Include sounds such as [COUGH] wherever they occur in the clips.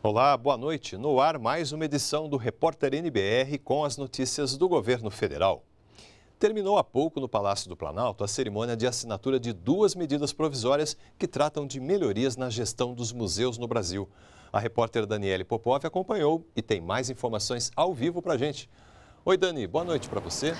Olá, boa noite. No ar, mais uma edição do Repórter NBR com as notícias do governo federal. Terminou há pouco no Palácio do Planalto a cerimônia de assinatura de duas medidas provisórias que tratam de melhorias na gestão dos museus no Brasil. A repórter Daniele Popov acompanhou e tem mais informações ao vivo para a gente. Oi, Dani, boa noite para você.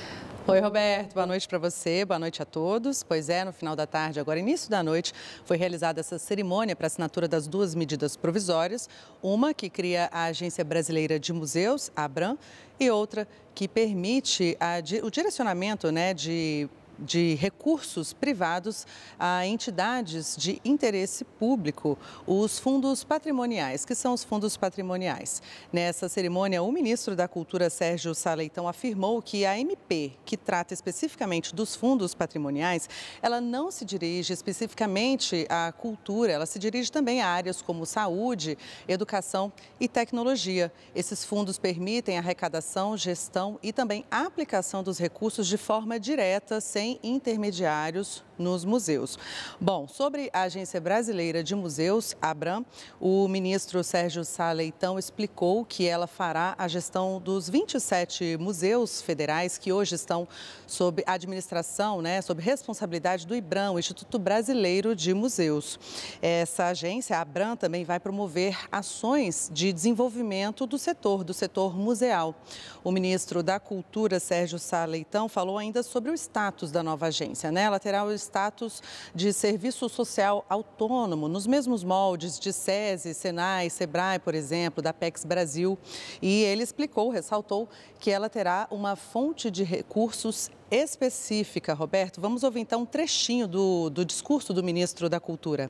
Oi, Roberto, boa noite para você, boa noite a todos. Pois é, no final da tarde, agora início da noite, foi realizada essa cerimônia para assinatura das duas medidas provisórias, uma que cria a Agência Brasileira de Museus, a ABRAM, e outra que permite a, o direcionamento né, de de recursos privados a entidades de interesse público, os fundos patrimoniais, que são os fundos patrimoniais. Nessa cerimônia, o ministro da Cultura, Sérgio Saleitão, afirmou que a MP, que trata especificamente dos fundos patrimoniais, ela não se dirige especificamente à cultura, ela se dirige também a áreas como saúde, educação e tecnologia. Esses fundos permitem arrecadação, gestão e também aplicação dos recursos de forma direta, sem sem intermediários nos museus. Bom, sobre a Agência Brasileira de Museus, ABRAM, o ministro Sérgio Saleitão explicou que ela fará a gestão dos 27 museus federais que hoje estão sob administração, né, sob responsabilidade do IBRAM, o Instituto Brasileiro de Museus. Essa agência, a ABRAM, também vai promover ações de desenvolvimento do setor, do setor museal. O ministro da Cultura, Sérgio Saleitão, falou ainda sobre o status da da nova agência. Né? Ela terá o status de serviço social autônomo, nos mesmos moldes de SESI, SENAI, SEBRAE, por exemplo, da PEX Brasil. E ele explicou, ressaltou, que ela terá uma fonte de recursos específica. Roberto, vamos ouvir então um trechinho do, do discurso do ministro da Cultura.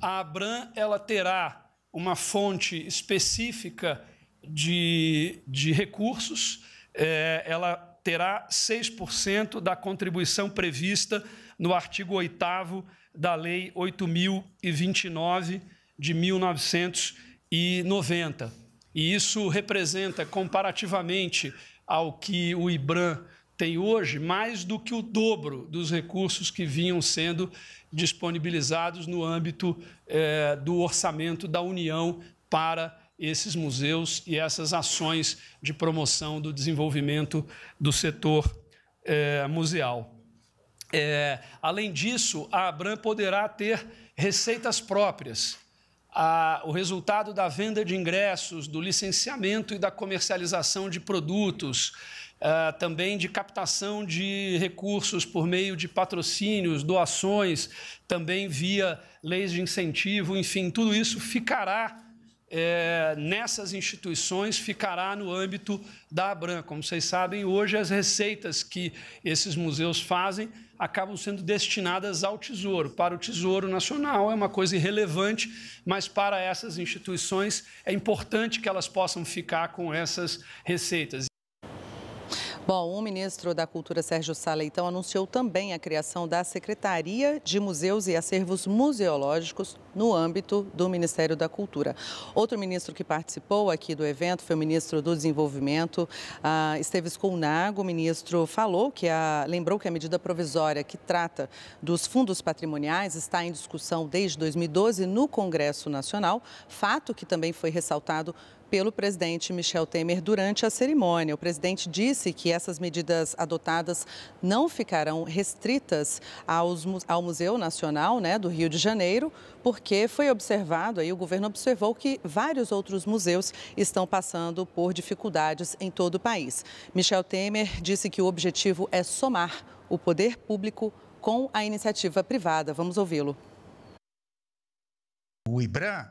A Abram ela terá uma fonte específica de, de recursos. É, ela terá 6% da contribuição prevista no artigo 8 da Lei 8029 de 1990. E isso representa, comparativamente ao que o IBRAM tem hoje, mais do que o dobro dos recursos que vinham sendo disponibilizados no âmbito eh, do orçamento da União para esses museus e essas ações de promoção do desenvolvimento do setor é, museal. É, além disso, a Abram poderá ter receitas próprias. A, o resultado da venda de ingressos, do licenciamento e da comercialização de produtos, Uh, também de captação de recursos por meio de patrocínios, doações, também via leis de incentivo, enfim, tudo isso ficará é, nessas instituições ficará no âmbito da ABRAM. Como vocês sabem, hoje as receitas que esses museus fazem acabam sendo destinadas ao Tesouro. Para o Tesouro Nacional é uma coisa irrelevante, mas para essas instituições é importante que elas possam ficar com essas receitas. Bom, o ministro da Cultura, Sérgio Saleitão, então, anunciou também a criação da Secretaria de Museus e Acervos Museológicos no âmbito do Ministério da Cultura. Outro ministro que participou aqui do evento foi o ministro do Desenvolvimento, ah, Esteves Colnago. O ministro falou que a, lembrou que a medida provisória que trata dos fundos patrimoniais está em discussão desde 2012 no Congresso Nacional, fato que também foi ressaltado pelo presidente Michel Temer durante a cerimônia. O presidente disse que essas medidas adotadas não ficarão restritas aos, ao Museu Nacional né, do Rio de Janeiro, porque foi observado, aí o governo observou que vários outros museus estão passando por dificuldades em todo o país. Michel Temer disse que o objetivo é somar o poder público com a iniciativa privada. Vamos ouvi-lo. O IBRAM,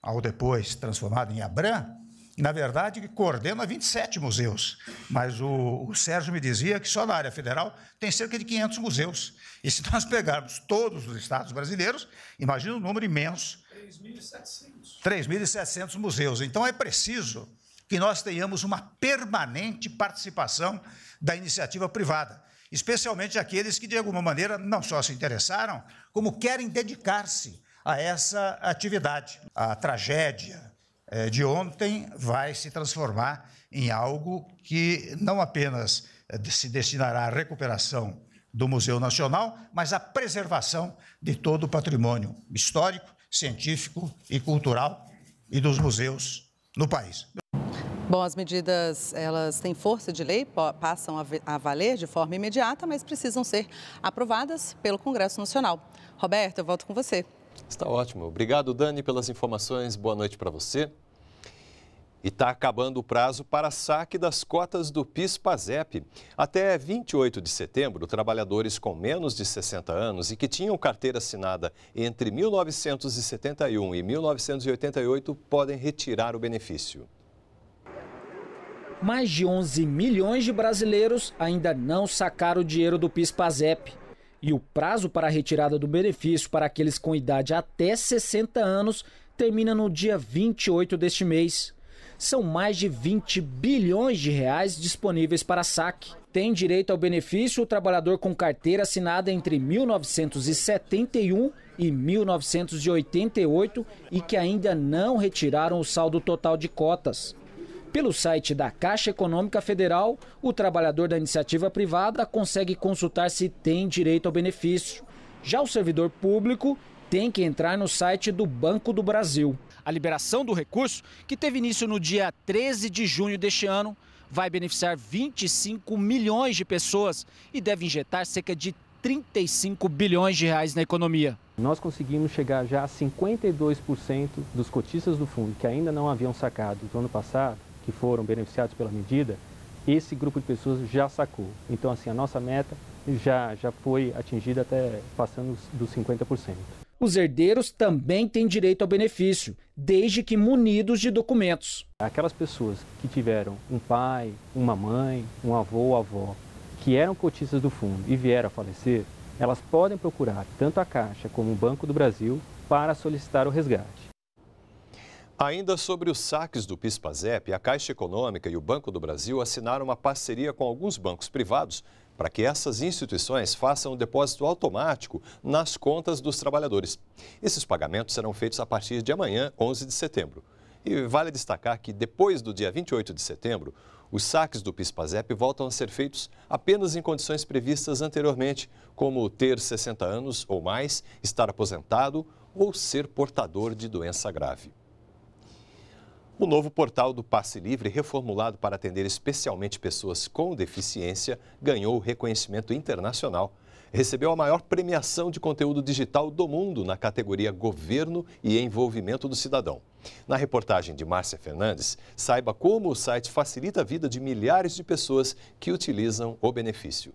ao depois transformado em ABRAM, na verdade, que coordena 27 museus. Mas o, o, Sérgio me dizia que só na área federal tem cerca de 500 museus. E se [LAUGHS] nós pegarmos todos os estados brasileiros, imagina um número imenso. 3.700. 3.700 museus. Então, é preciso que nós tenhamos uma permanente participação da iniciativa privada, especialmente aqueles que, de alguma maneira, não só se interessaram, como querem dedicar-se a essa atividade. A tragédia, é, de ontem vai se transformar em algo que não apenas é, se destinará à recuperação do Museu Nacional, mas à preservação de todo o patrimônio histórico, científico e cultural e dos museus no país. Bom, as medidas elas têm força de lei, passam a valer de forma imediata, mas precisam ser aprovadas pelo Congresso Nacional. Roberto, eu volto com você. Está ótimo. Obrigado, Dani, pelas informações. Boa noite para você e está acabando o prazo para saque das cotas do PIS-PASEP. Até 28 de setembro, trabalhadores com menos de 60 anos e que tinham carteira assinada entre 1971 e 1988 podem retirar o benefício. Mais de 11 milhões de brasileiros ainda não sacaram o dinheiro do PIS-PASEP. E o prazo para a retirada do benefício para aqueles com idade até 60 anos termina no dia 28 deste mês são mais de 20 bilhões de reais disponíveis para saque. Tem direito ao benefício o trabalhador com carteira assinada entre 1971 e 1988 e que ainda não retiraram o saldo total de cotas. Pelo site da Caixa Econômica Federal, o trabalhador da iniciativa privada consegue consultar se tem direito ao benefício. Já o servidor público tem que entrar no site do Banco do Brasil. A liberação do recurso, que teve início no dia 13 de junho deste ano, vai beneficiar 25 milhões de pessoas e deve injetar cerca de 35 bilhões de reais na economia. Nós conseguimos chegar já a 52% dos cotistas do fundo que ainda não haviam sacado no ano passado, que foram beneficiados pela medida, esse grupo de pessoas já sacou. Então, assim, a nossa meta já, já foi atingida até passando dos 50%. Os herdeiros também têm direito ao benefício, desde que munidos de documentos. Aquelas pessoas que tiveram um pai, uma mãe, um avô ou avó, que eram cotistas do fundo e vieram a falecer, elas podem procurar tanto a Caixa como o Banco do Brasil para solicitar o resgate. Ainda sobre os saques do PIS-PASEP, a Caixa Econômica e o Banco do Brasil assinaram uma parceria com alguns bancos privados para que essas instituições façam o depósito automático nas contas dos trabalhadores. Esses pagamentos serão feitos a partir de amanhã, 11 de setembro. E vale destacar que depois do dia 28 de setembro, os saques do PIS/PASEP voltam a ser feitos apenas em condições previstas anteriormente, como ter 60 anos ou mais, estar aposentado ou ser portador de doença grave. O novo portal do Passe Livre, reformulado para atender especialmente pessoas com deficiência, ganhou reconhecimento internacional. Recebeu a maior premiação de conteúdo digital do mundo na categoria Governo e Envolvimento do Cidadão. Na reportagem de Márcia Fernandes, saiba como o site facilita a vida de milhares de pessoas que utilizam o benefício.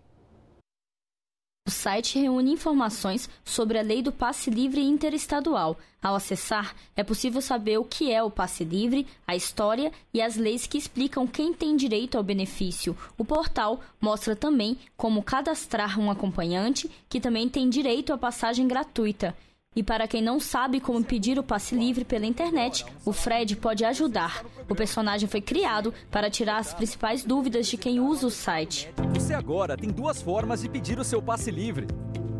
O site reúne informações sobre a lei do passe livre interestadual. Ao acessar, é possível saber o que é o passe livre, a história e as leis que explicam quem tem direito ao benefício. O portal mostra também como cadastrar um acompanhante que também tem direito à passagem gratuita. E para quem não sabe como pedir o passe livre pela internet, o Fred pode ajudar. O personagem foi criado para tirar as principais dúvidas de quem usa o site. Você agora tem duas formas de pedir o seu passe livre.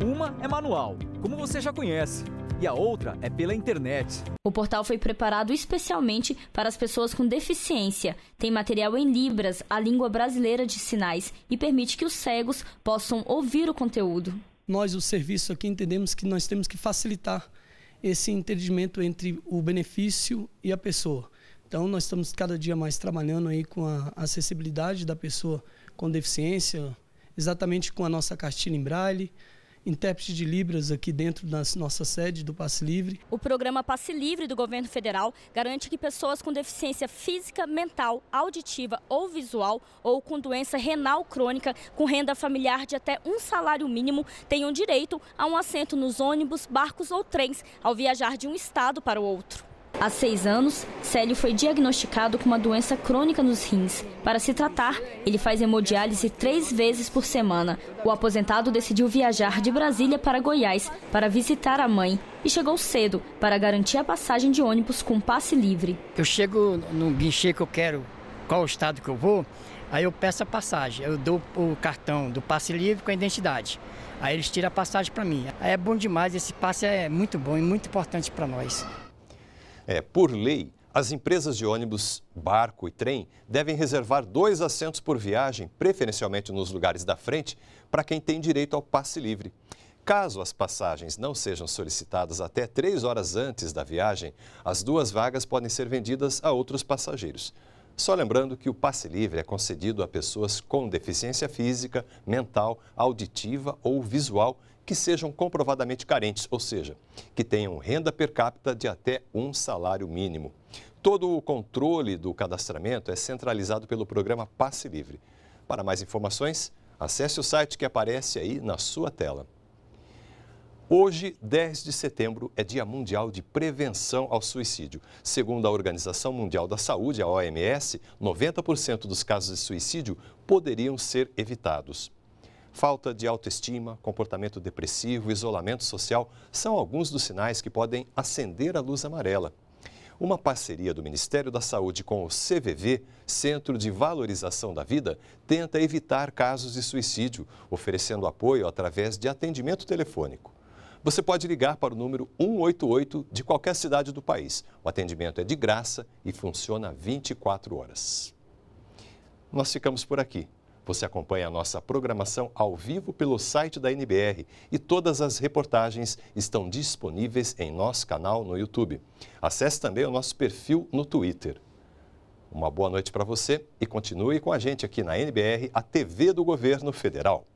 Uma é manual, como você já conhece, e a outra é pela internet. O portal foi preparado especialmente para as pessoas com deficiência. Tem material em Libras, a língua brasileira de sinais, e permite que os cegos possam ouvir o conteúdo nós, o serviço aqui, entendemos que nós temos que facilitar esse entendimento entre o benefício e a pessoa. Então, nós estamos cada dia mais trabalhando aí com a acessibilidade da pessoa com deficiência, exatamente com a nossa cartilha em braille, intérprete de Libras aqui dentro da nossa sede do Passe Livre. O programa Passe Livre do governo federal garante que pessoas com deficiência física, mental, auditiva ou visual ou com doença renal crônica com renda familiar de até um salário mínimo tenham direito a um assento nos ônibus, barcos ou trens ao viajar de um estado para o outro. Há seis anos, Célio foi diagnosticado com uma doença crônica nos rins. Para se tratar, ele faz hemodiálise três vezes por semana. O aposentado decidiu viajar de Brasília para Goiás para visitar a mãe e chegou cedo para garantir a passagem de ônibus com passe livre. Eu chego no guichê que eu quero, qual estado que eu vou, aí eu peço a passagem, eu dou o cartão do passe livre com a identidade. Aí eles tiram a passagem para mim. é bom demais, esse passe é muito bom e muito importante para nós. É, por lei, as empresas de ônibus, barco e trem devem reservar dois assentos por viagem, preferencialmente nos lugares da frente, para quem tem direito ao passe livre. Caso as passagens não sejam solicitadas até três horas antes da viagem, as duas vagas podem ser vendidas a outros passageiros. Só lembrando que o passe livre é concedido a pessoas com deficiência física, mental, auditiva ou visual que sejam comprovadamente carentes, ou seja, que tenham renda per capita de até um salário mínimo. Todo o controle do cadastramento é centralizado pelo programa Passe Livre. Para mais informações, acesse o site que aparece aí na sua tela. Hoje, 10 de setembro, é Dia Mundial de Prevenção ao Suicídio. Segundo a Organização Mundial da Saúde, a OMS, 90% dos casos de suicídio poderiam ser evitados. Falta de autoestima, comportamento depressivo, isolamento social são alguns dos sinais que podem acender a luz amarela. Uma parceria do Ministério da Saúde com o CVV, Centro de Valorização da Vida, tenta evitar casos de suicídio, oferecendo apoio através de atendimento telefônico. Você pode ligar para o número 188 de qualquer cidade do país. O atendimento é de graça e funciona 24 horas. Nós ficamos por aqui. Você acompanha a nossa programação ao vivo pelo site da NBR e todas as reportagens estão disponíveis em nosso canal no YouTube. Acesse também o nosso perfil no Twitter. Uma boa noite para você e continue com a gente aqui na NBR, a TV do Governo Federal.